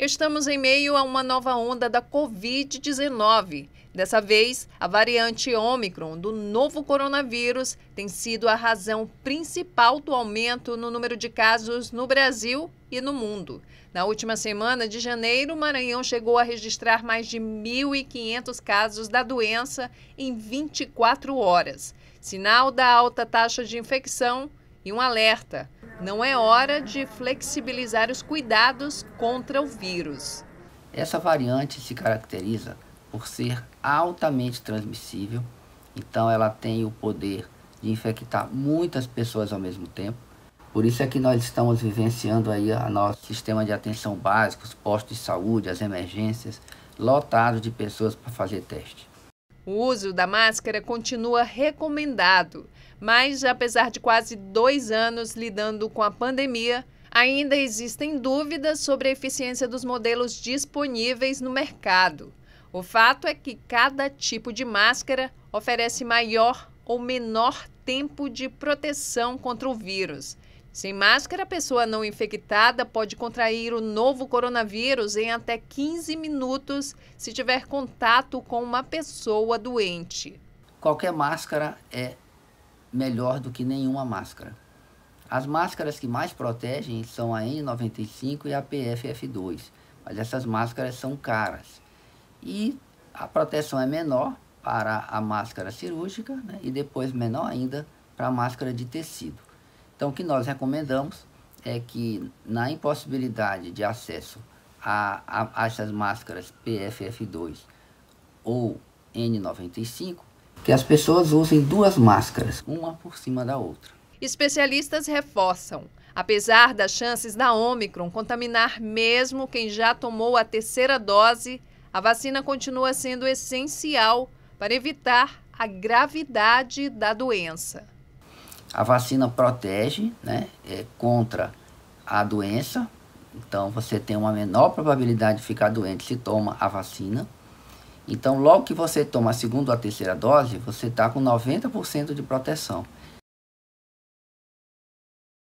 Estamos em meio a uma nova onda da Covid-19. Dessa vez, a variante Ômicron do novo coronavírus tem sido a razão principal do aumento no número de casos no Brasil e no mundo. Na última semana de janeiro, o Maranhão chegou a registrar mais de 1.500 casos da doença em 24 horas sinal da alta taxa de infecção e um alerta não é hora de flexibilizar os cuidados contra o vírus. Essa variante se caracteriza por ser altamente transmissível, então ela tem o poder de infectar muitas pessoas ao mesmo tempo. Por isso é que nós estamos vivenciando aí o nosso sistema de atenção básica, os postos de saúde, as emergências, lotados de pessoas para fazer teste. O uso da máscara continua recomendado, mas, apesar de quase dois anos lidando com a pandemia, ainda existem dúvidas sobre a eficiência dos modelos disponíveis no mercado. O fato é que cada tipo de máscara oferece maior ou menor tempo de proteção contra o vírus. Sem máscara, a pessoa não infectada pode contrair o novo coronavírus em até 15 minutos se tiver contato com uma pessoa doente. Qualquer máscara é melhor do que nenhuma máscara. As máscaras que mais protegem são a N95 e a PFF2, mas essas máscaras são caras. E a proteção é menor para a máscara cirúrgica né? e depois menor ainda para a máscara de tecido. Então, o que nós recomendamos é que, na impossibilidade de acesso a, a, a essas máscaras PFF2 ou N95, que as pessoas usem duas máscaras, uma por cima da outra. Especialistas reforçam. Apesar das chances da Omicron contaminar mesmo quem já tomou a terceira dose, a vacina continua sendo essencial para evitar a gravidade da doença. A vacina protege né, é, contra a doença, então você tem uma menor probabilidade de ficar doente se toma a vacina. Então, logo que você toma a segunda ou a terceira dose, você está com 90% de proteção.